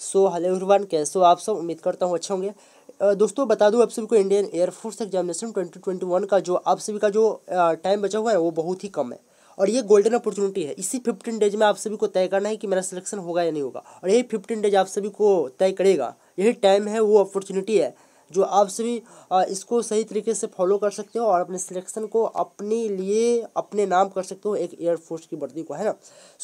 so hello everyone कैसे हो आप सब उम्मीद करता हूँ अच्छे होंगे दोस्तों बता दूँ आप सभी को Indian Air Force examination twenty twenty one का जो आप सभी का जो टाइम बचा हुआ है वो बहुत ही कम है और ये गोल्डन अपॉर्चुनिटी है इसी फिफ्टीन डेज में आप सभी को तय करना है कि मेरा सिलेक्शन होगा या नहीं होगा और यही फिफ्टीन डेज आप सभी को तय करेगा यही टाइम है वो अपॉर्चुनिटी है जो आप सभी इसको सही तरीके से फॉलो कर सकते हो और अपने सिलेक्शन को अपने लिए अपने नाम कर सकते हो एक एयरफोर्स की भर्ती को है ना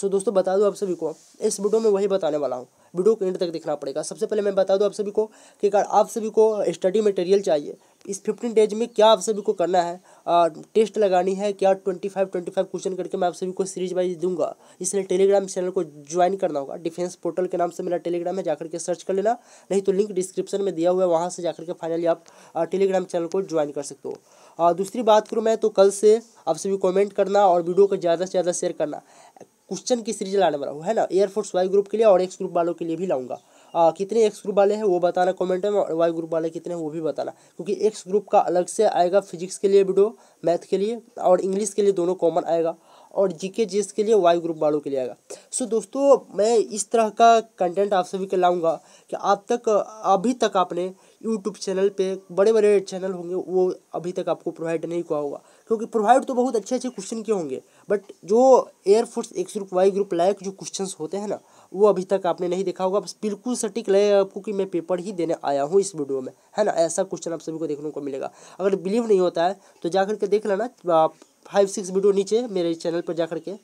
सो दोस्तों बता दूँ आप सभी को इस वीडियो में वही बताने वाला हूँ वीडियो को एंड तक देखना पड़ेगा सबसे पहले मैं बता दूँ आप सभी को कि अगर आप सभी को स्टडी मटेरियल चाहिए इस फिफ्टीन डेज में क्या आप सभी को करना है आ, टेस्ट लगानी है क्या twenty five twenty five question करके मैं आप सभी को सीरीज वाइज दूंगा इसलिए टेलीग्राम चैनल को ज्वाइन करना होगा डिफेंस पोर्टल के नाम से मेरा टेलीग्राम है जाकर के सर्च कर लेना नहीं तो लिंक डिस्क्रिप्शन में दिया हुआ है वहाँ से जाकर के फाइनली आप टेलीग्राम चैनल को ज्वाइन कर सकते हो आ, दूसरी बात करूँ मैं तो कल से आप सभी कॉमेंट करना और वीडियो को ज़्यादा से ज़्यादा शेयर करना क्वेश्चन की सीरीज लाने वाला हूँ है ना एयरफोर्स वाई ग्रुप के लिए और एक्स ग्रुप वालों के लिए भी लाऊंगा आ, कितने एक्स ग्रुप वाले हैं वो बताना कमेंट में और वाई ग्रुप वाले कितने हैं वो भी बताना क्योंकि एक्स ग्रुप का अलग से आएगा फिजिक्स के लिए वीडियो मैथ के लिए और इंग्लिश के लिए दोनों कॉमन आएगा और जीके जीएस के लिए वाई ग्रुप वालों के लिए आएगा सो so, दोस्तों मैं इस तरह का कंटेंट आप सभी के लाऊंगा कि आप तक अभी तक आपने यूट्यूब चैनल पे बड़े बड़े चैनल होंगे वो अभी तक आपको प्रोवाइड नहीं हुआ होगा क्योंकि प्रोवाइड तो बहुत अच्छे अच्छे क्वेश्चन के होंगे बट जो Air Force X group Y group लायक जो क्वेश्चन होते हैं ना वो अभी तक आपने नहीं देखा होगा बस बिल्कुल सटीक लगेगा आपको कि मैं पेपर ही देने आया हूँ इस वीडियो में है ना ऐसा क्वेश्चन आप सभी को देखने को मिलेगा अगर बिलीव नहीं होता है तो जा करके देख लेना फाइव सिक्स वीडियो नीचे मेरे चैनल पर जा करके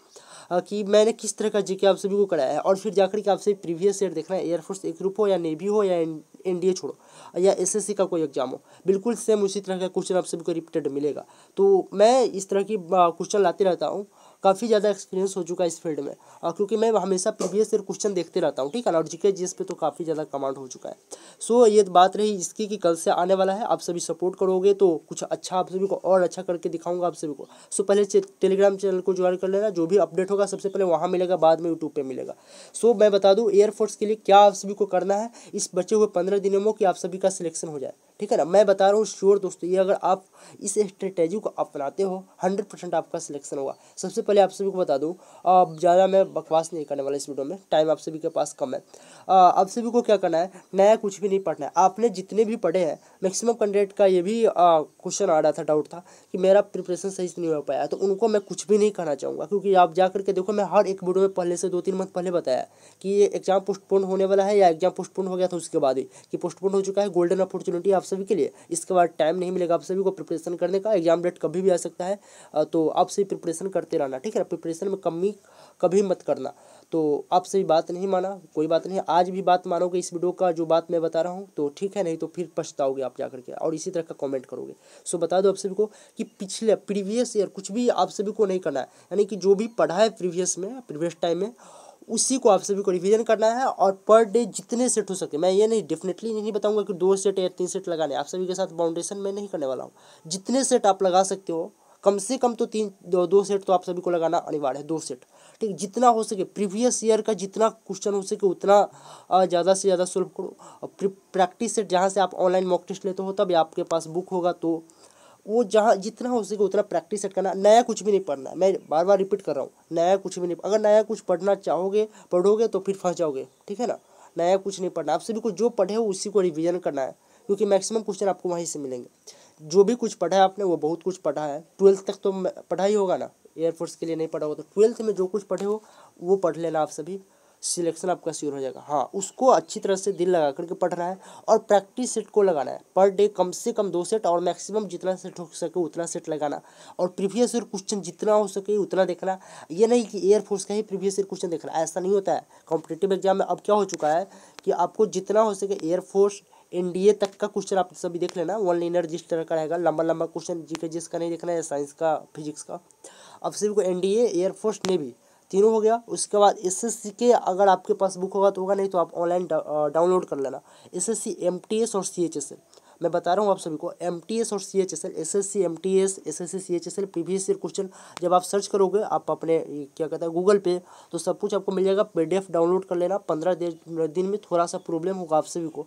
कि मैंने किस तरह का जीके आप सभी को कराया है और फिर जाकर के आपसे प्रीवियस ईयर देखना है एयरफोर्स एक ग्रुप हो या नेवी हो या एन डी ए छोड़ो या एस का कोई एग्जाम हो बिल्कुल सेम उसी तरह का क्वेश्चन आप सभी को रिपीटेड मिलेगा तो मैं इस तरह की क्वेश्चन लाते रहता हूँ काफ़ी ज़्यादा एक्सपीरियंस हो चुका है इस फील्ड में और क्योंकि मैं हमेशा प्रीवियस ईयर क्वेश्चन देखते रहता हूँ ठीक है ना और जी जीएस पे तो काफ़ी ज़्यादा कमांड हो चुका है सो ये बात रही इसकी कि कल से आने वाला है आप सभी सपोर्ट करोगे तो कुछ अच्छा आप सभी को और अच्छा करके दिखाऊंगा आप सभी को सो पहले टेलीग्राम चैनल को ज्वाइन कर लेना जो भी अपडेट होगा सबसे पहले वहाँ मिलेगा बाद में यूट्यूब पर मिलेगा सो मैं बता दूँ एयरफोर्स के लिए क्या आप सभी को करना है इस बचे हुए पंद्रह दिनों में कि आप सभी का सिलेक्शन हो जाए ठीक है ना मैं बता रहा हूँ श्योर दोस्तों ये अगर आप इस स्ट्रेटेजी को अपनाते हो हंड्रेड परसेंट आपका सिलेक्शन होगा सबसे पहले आप सभी को बता दूँ ज़्यादा मैं बकवास नहीं करने वाला इस वीडियो में टाइम आप सभी के पास कम है आप सभी को क्या करना है नया कुछ भी नहीं पढ़ना है आपने जितने भी पढ़े हैं मैक्सिमम कैंडिडेट का ये भी क्वेश्चन आ रहा था डाउट था कि मेरा प्रिपरेशन सही से नहीं हो पाया तो उनको मैं कुछ भी नहीं कहना चाहूँगा क्योंकि आप जा करके देखो मैं हर एक वीडियो में पहले से दो तीन मंथ पहले बताया कि ये एग्जाम पोस्टपोन होने वाला है या एग्जाम पोस्टपोन हो गया था उसके बाद ही कि पोस्टपोन हो चुका है गोल्डन अपॉर्चुनिटी आप सभी के लिए इसके बाद टाइम नहीं मिलेगा आप सभी को प्रिपरेशन करने का एग्जाम डेट कभी भी आ सकता है तो आप सभी प्रिपरेशन करते रहना ठीक है प्रिपरेशन में कमी कभी मत करना तो आप सभी बात नहीं माना कोई बात नहीं आज भी बात मानोगे इस वीडियो का जो बात मैं बता रहा हूँ तो ठीक है नहीं तो फिर पछताओगे आप जा करके और इसी तरह का कमेंट करोगे सो बता दो आप सभी को कि पिछले प्रीवियस ईयर कुछ भी आप सभी को नहीं करना है यानी कि जो भी पढ़ा है प्रीवियस में प्रीवियस टाइम में उसी को आप सभी को रिवीजन करना है और पर डे जितने सेट हो सके मैं ये नहीं डेफिनेटली नहीं बताऊंगा कि दो सेट या तीन सेट लगाने आप सभी के साथ बाउंडेशन में नहीं करने वाला हूँ जितने सेट आप लगा सकते हो कम से कम तो तीन दो, दो सेट तो आप सभी को लगाना अनिवार्य है दो सेट ठीक जितना हो सके प्रीवियस ईयर का जितना क्वेश्चन हो सके उतना ज़्यादा से ज़्यादा सोल्व करो और प्रैक्टिस सेट जहाँ से आप ऑनलाइन मॉक टेस्ट लेते हो तब आपके पास बुक होगा तो वो जहाँ जितना हो सके उतना प्रैक्टिस सेट करना नया कुछ भी नहीं पढ़ना है मैं बार बार रिपीट कर रहा हूँ नया कुछ भी नहीं अगर नया कुछ पढ़ना चाहोगे पढ़ोगे तो फिर फंस जाओगे ठीक है ना नया कुछ नहीं पढ़ना आप सभी को जो पढ़े हो उसी को रिविजन करना है क्योंकि मैक्सिमम क्वेश्चन आपको वहीं से मिलेंगे जो भी कुछ पढ़ा है आपने वो बहुत कुछ पढ़ा है ट्वेल्थ तक तो पढ़ा ही होगा ना एयरफोर्स के लिए नहीं पढ़ा होगा तो ट्वेल्थ में जो कुछ पढ़े हो वो पढ़ लेना आप सभी सिलेक्शन आपका श्योर हो जाएगा हाँ उसको अच्छी तरह से दिल लगा करके पढ़ना है और प्रैक्टिस सेट को लगाना है पर डे कम से कम दो सेट और मैक्सिमम जितना सेट हो सके उतना सेट लगाना और प्रीवियस ईयर क्वेश्चन जितना हो सके उतना देखना ये नहीं कि एयरफोर्स का ही प्रीवियस ईयर क्वेश्चन देखना ऐसा नहीं होता है कॉम्पिटेटिव एग्जाम में अब क्या हो चुका है कि आपको जितना हो सके एयरफोर्स ए तक का क्वेश्चन आप सभी देख लेना वन लाइनर जिस तरह का रहेगा लंबा लंबा क्वेश्चन जी के जिसका नहीं देखना है साइंस का फिजिक्स का अब सिर्फ को डी एयरफोर्स नेवी तीनों हो गया उसके बाद एस एस सी के अगर आपके पास बुक होगा तो होगा नहीं तो आप ऑनलाइन डाउनलोड कर लेना S S C M T S और सी एच एस एल मैं बता रहा हूँ आप सभी को एम टी एस और C H S L S S C M T S S S C C H S L P V S question जब आप सर्च करोगे आप अपने क्या कहते हैं गूगल पे तो सब कुछ आपको मिल जाएगा पी डी एफ डाउनलोड कर लेना पंद्रह दिन में थोड़ा सा प्रॉब्लम होगा आप सभी को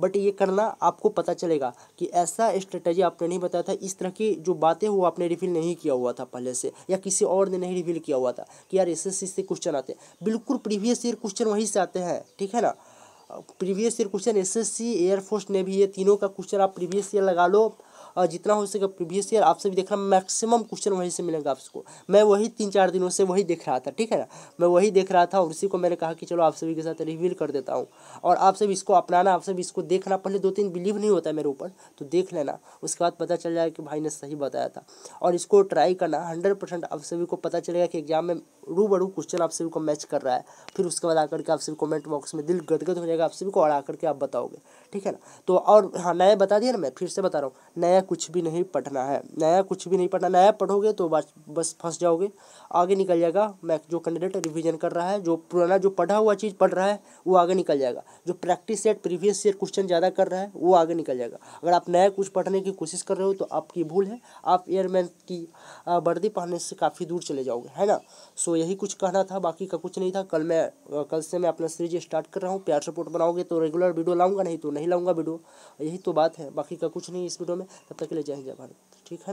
बट ये करना आपको पता चलेगा कि ऐसा स्ट्रेटजी आपने नहीं बताया था इस तरह की जो बातें वो आपने रिवील नहीं किया हुआ था पहले से या किसी और ने नहीं रिवील किया हुआ था कि यार एस से क्वेश्चन आते हैं बिल्कुल प्रीवियस ईयर क्वेश्चन वहीं से आते हैं ठीक है ना previous year question S S C Air Force ने भी ये तीनों का क्वेश्चन आप प्रीवियस ईयर लगा लो और जितना हो सके प्रीवियस ईयर आपसे भी देखना मैक्सिमम क्वेश्चन वहीं से मिलेगा आपको मैं वही तीन चार दिनों से वही देख रहा था ठीक है ना मैं वही देख रहा था और उसी को मैंने कहा कि चलो आप सभी के साथ रिवील कर देता हूँ और आप सभी इसको अपनाना आप सभी इसको देखना पहले दो तीन बिलीव नहीं होता मेरे ऊपर तो देख लेना उसके बाद पता चल जाएगा कि भाई ने सही बताया था और इसको ट्राई करना हंड्रेड परसेंट आप सभी को पता चलेगा कि एग्जाम में रू रूबरू क्वेश्चन आप सभी को मैच कर रहा है फिर उसके बाद आकर के आप सभी कमेंट बॉक्स में दिल गदगद हो जाएगा आप सभी को और आकर के आप बताओगे ठीक है ना तो और हाँ नया बता दिया ना मैं फिर से बता रहा हूँ नया कुछ भी नहीं पढ़ना है नया कुछ भी नहीं पढ़ना नया पढ़ोगे तो बस बस फंस जाओगे आगे निकल जाएगा मैं जो कैंडिडेट रिवीजन कर रहा है जो पुराना जो पढ़ा हुआ चीज़ पढ़ रहा है वो आगे निकल जाएगा जो practice set previous year question ज़्यादा कर रहा है वो आगे निकल जाएगा अगर आप नया कुछ पढ़ने की कोशिश कर रहे हो तो आपकी भूल है आप एयरमैन की वर्दी पहनने से काफ़ी दूर चले जाओगे है ना सो यही कुछ कहना था बाकी का कुछ नहीं था कल मैं कल से मैं अपना सीरीज स्टार्ट कर रहा हूँ प्यार सपोर्ट बनाओगे तो रेगुलर वीडियो लाऊंगा नहीं तो नहीं लाऊंगा वीडियो यही तो बात है बाकी का कुछ नहीं इस वीडियो में तब तक के लिए जय हिंद जय भारत ठीक है